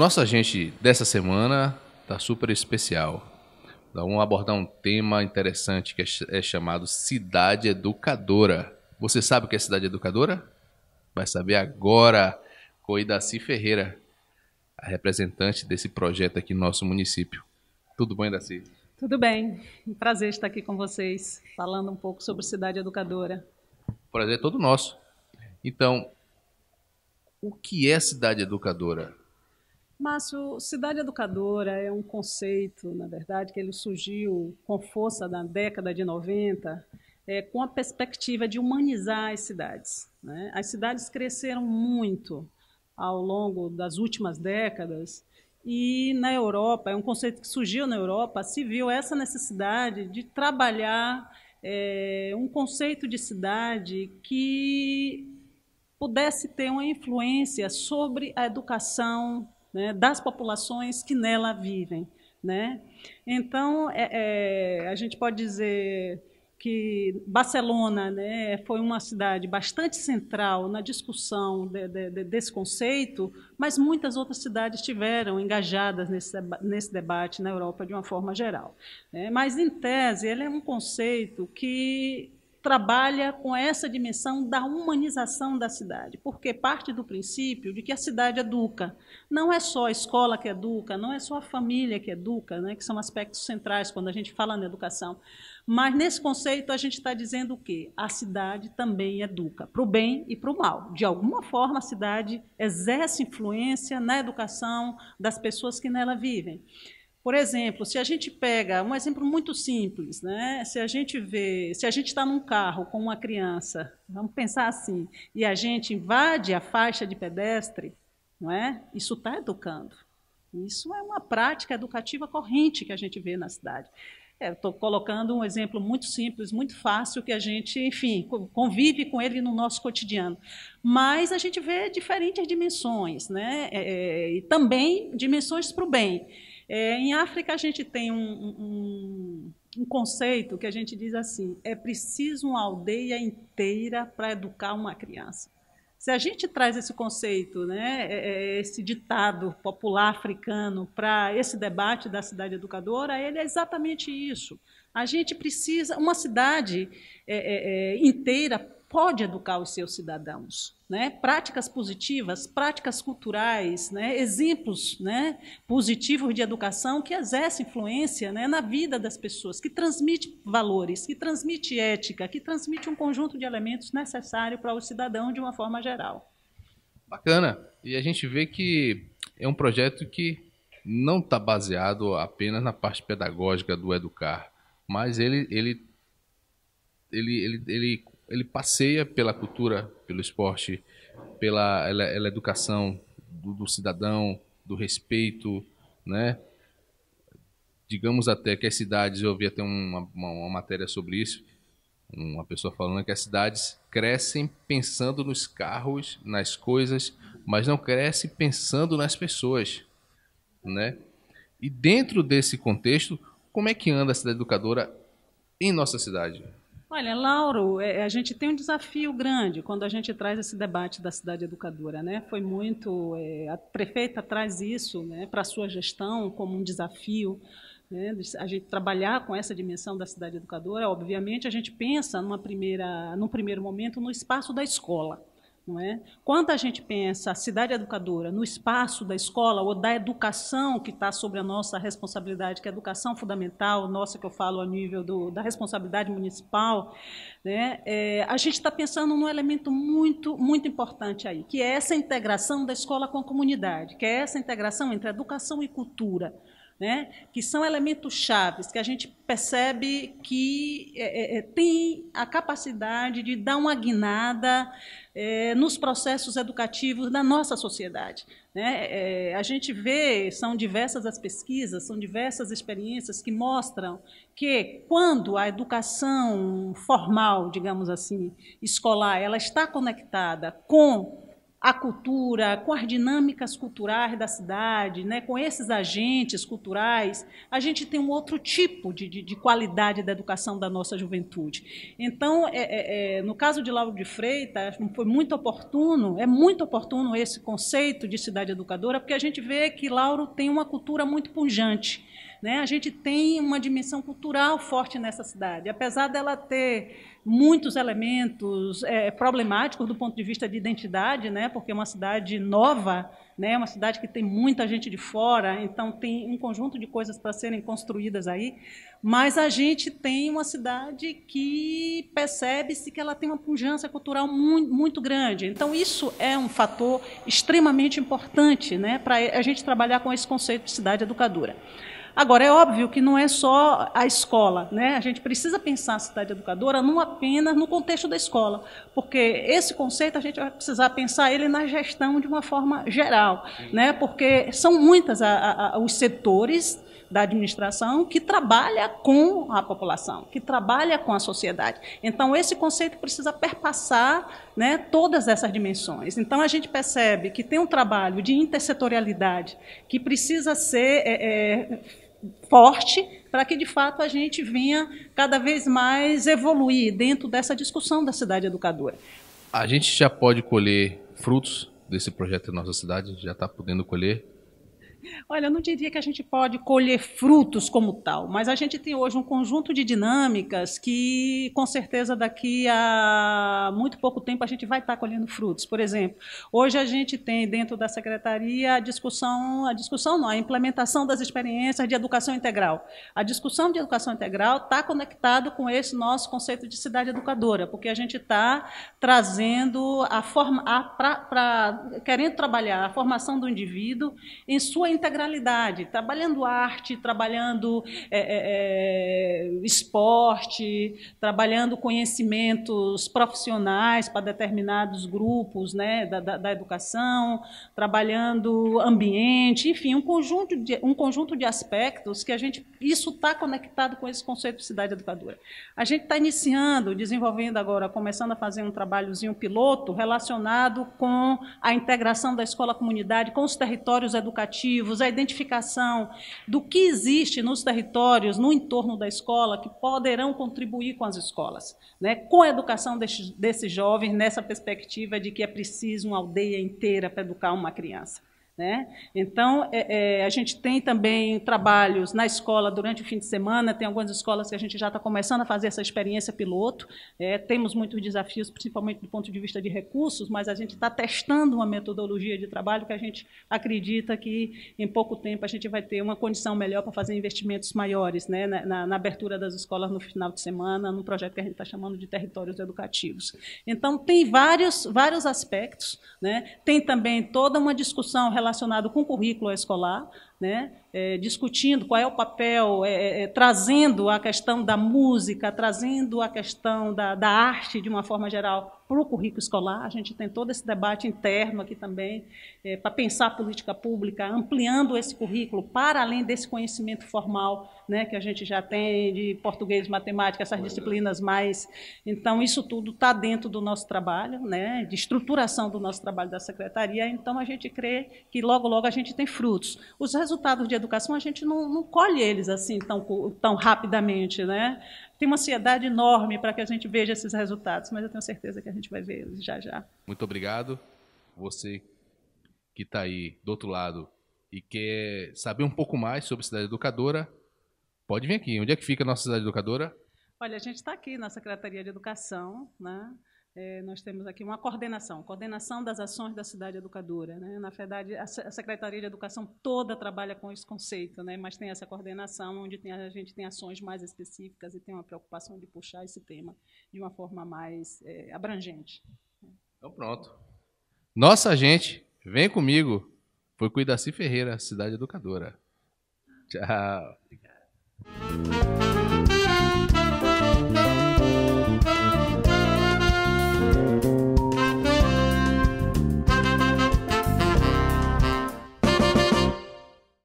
nosso agente dessa semana está super especial. vamos abordar um tema interessante que é, é chamado Cidade Educadora. Você sabe o que é Cidade Educadora? Vai saber agora com Idaci Ferreira, a representante desse projeto aqui no nosso município. Tudo bom, Idaci? Tudo bem. Prazer estar aqui com vocês, falando um pouco sobre Cidade Educadora. Prazer é todo nosso. Então, o que é Cidade Educadora? Márcio, cidade educadora é um conceito, na verdade, que ele surgiu com força na década de 90, é, com a perspectiva de humanizar as cidades. Né? As cidades cresceram muito ao longo das últimas décadas e na Europa, é um conceito que surgiu na Europa, se viu essa necessidade de trabalhar é, um conceito de cidade que pudesse ter uma influência sobre a educação né, das populações que nela vivem. Né? Então, é, é, a gente pode dizer que Barcelona né, foi uma cidade bastante central na discussão de, de, de, desse conceito, mas muitas outras cidades tiveram engajadas nesse, nesse debate na Europa de uma forma geral. Né? Mas, em tese, ele é um conceito que trabalha com essa dimensão da humanização da cidade, porque parte do princípio de que a cidade educa. É não é só a escola que educa, é não é só a família que educa, é né, que são aspectos centrais quando a gente fala na educação. Mas nesse conceito a gente está dizendo o quê? A cidade também educa, para o bem e para o mal. De alguma forma a cidade exerce influência na educação das pessoas que nela vivem. Por exemplo, se a gente pega um exemplo muito simples, né? Se a gente vê, se a gente está num carro com uma criança, vamos pensar assim, e a gente invade a faixa de pedestre, não é? Isso está educando. Isso é uma prática educativa corrente que a gente vê na cidade. É, Estou colocando um exemplo muito simples, muito fácil, que a gente, enfim, convive com ele no nosso cotidiano. Mas a gente vê diferentes dimensões, né? É, é e também dimensões para o bem. É, em África, a gente tem um, um, um, conceito que a gente diz assim: é preciso uma aldeia inteira para educar uma criança. Se a gente traz esse conceito, né, é, é, esse ditado popular africano para esse debate da cidade educadora, ele é exatamente isso. A gente precisa, uma cidade é, é, é inteira pode educar os seus cidadãos. Né? Práticas positivas, práticas culturais, né? exemplos né? positivos de educação que exercem influência né? na vida das pessoas, que transmite valores, que transmite ética, que transmite um conjunto de elementos necessário para o cidadão de uma forma geral. Bacana. E a gente vê que é um projeto que não está baseado apenas na parte pedagógica do educar, mas ele, ele, ele, ele, ele ele passeia pela cultura, pelo esporte, pela, ela, ela é educação do, do, cidadão, do respeito, né? Digamos até que as cidades, eu ouvi até uma, uma, uma matéria sobre isso, uma pessoa falando que as cidades crescem pensando nos carros, nas coisas, mas não crescem pensando nas pessoas, né? E dentro desse contexto, como é que anda a cidade educadora em nossa cidade? Olha, Lauro, é, a gente tem um desafio grande quando a gente traz esse debate da cidade educadora, né? Foi muito é, a prefeita traz isso, né, para a sua gestão como um desafio, né? A gente trabalhar com essa dimensão da cidade educadora, obviamente a gente pensa numa primeira, num primeiro momento no espaço da escola, não é? Quando a gente pensa a cidade educadora no espaço da escola ou da educação que está sobre a nossa responsabilidade, que é a educação fundamental, nossa que eu falo a nível do, da responsabilidade municipal, né, é, a gente está pensando num elemento muito, muito importante aí, que é essa integração da escola com a comunidade, que é essa integração entre educação e cultura né, que são elementos chaves que a gente percebe que é, é, é, tem a capacidade de dar uma guinada é, nos processos educativos da nossa sociedade. Né? É, a gente vê, são diversas as pesquisas, são diversas experiências que mostram que quando a educação formal, digamos assim, escolar, ela está conectada com a cultura, com as dinâmicas culturais da cidade, né, com esses agentes culturais, a gente tem um outro tipo de, de, de qualidade da educação da nossa juventude. Então, é, é, é no caso de Lauro de Freitas, foi muito oportuno, é muito oportuno esse conceito de cidade educadora, porque a gente vê que Lauro tem uma cultura muito punjante né? A gente tem uma dimensão cultural forte nessa cidade, apesar dela ter muitos elementos é, problemáticos do ponto de vista de identidade, né? porque é uma cidade nova, né? É uma cidade que tem muita gente de fora, então tem um conjunto de coisas para serem construídas aí, mas a gente tem uma cidade que percebe-se que ela tem uma pujança cultural muito, muito grande. Então, isso é um fator extremamente importante né? para a gente trabalhar com esse conceito de cidade educadora. Agora, é óbvio que não é só a escola, né? A gente precisa pensar a cidade educadora não apenas no contexto da escola, porque esse conceito a gente vai precisar pensar ele na gestão de uma forma geral, né? Porque são muitas os setores da administração que trabalha com a população, que trabalha com a sociedade. Então, esse conceito precisa perpassar né, todas essas dimensões. Então, a gente percebe que tem um trabalho de intersetorialidade que precisa ser é, é, forte para que de fato a gente venha cada vez mais evoluir dentro dessa discussão da cidade educadora. A gente já pode colher frutos desse projeto em nossa cidade, já está podendo colher Olha, eu não diria que a gente pode colher frutos como tal, mas a gente tem hoje um conjunto de dinâmicas que, com certeza, daqui a muito pouco tempo a gente vai estar colhendo frutos. Por exemplo, hoje a gente tem dentro da secretaria a discussão, a discussão não, a implementação das experiências de educação integral. A discussão de educação integral está conectado com esse nosso conceito de cidade educadora, porque a gente está trazendo a forma, a, pra, pra, querendo trabalhar a formação do indivíduo em sua integralidade, trabalhando arte, trabalhando é, é, é, esporte, trabalhando conhecimentos profissionais para determinados grupos né, da, da, da, educação, trabalhando ambiente, enfim, um conjunto de, um conjunto de aspectos que a gente. Isso está conectado com esse conceito de cidade educadora. A gente está iniciando, desenvolvendo agora, começando a fazer um trabalhozinho piloto relacionado com a integração da escola-comunidade, com os territórios educativos objetivos, a identificação do que existe nos territórios, no entorno da escola, que poderão contribuir com as escolas, né? com a educação desses desse jovens, nessa perspectiva de que é preciso uma aldeia inteira para educar uma criança. Né? Então, é, é, a gente tem também trabalhos na escola durante o fim de semana, tem algumas escolas que a gente já está começando a fazer essa experiência piloto. É, temos muitos desafios, principalmente do ponto de vista de recursos, mas a gente está testando uma metodologia de trabalho que a gente acredita que em pouco tempo a gente vai ter uma condição melhor para fazer investimentos maiores né? na, na, na abertura das escolas no final de semana, no projeto que a gente está chamando de territórios educativos. Então, tem vários, vários aspectos. Né? Tem também toda uma discussão relacionada relacionado com o currículo escolar, né? é, discutindo qual é o papel, é, é, é, trazendo a questão da música, trazendo a questão da, da arte de uma forma geral para o currículo escolar. A gente tem todo esse debate interno aqui também, é, para pensar a política pública, ampliando esse currículo para além desse conhecimento formal né, que a gente já tem de português, matemática, essas disciplinas mais. Então, isso tudo está dentro do nosso trabalho, né, de estruturação do nosso trabalho da secretaria. Então, a gente crê que logo, logo a gente tem frutos. Os resultados de educação, a gente não, não colhe eles assim tão, tão rapidamente, né? Tem uma ansiedade enorme para que a gente veja esses resultados, mas eu tenho certeza que a gente vai ver eles já já. Muito obrigado. Você que está aí do outro lado e quer saber um pouco mais sobre Cidade Educadora, pode vir aqui. Onde é que fica a nossa Cidade Educadora? Olha, a gente está aqui na Secretaria de Educação, né? é, nós temos aqui uma coordenação, coordenação das ações da cidade educadora. Né? Na verdade, a Secretaria de Educação toda trabalha com esse conceito, né? mas tem essa coordenação onde tem, a gente tem ações mais específicas e tem uma preocupação de puxar esse tema de uma forma mais é, abrangente. Então pronto. Nossa gente, vem comigo. Foi Cuidaci Ferreira, Cidade Educadora. Tchau. Obrigado.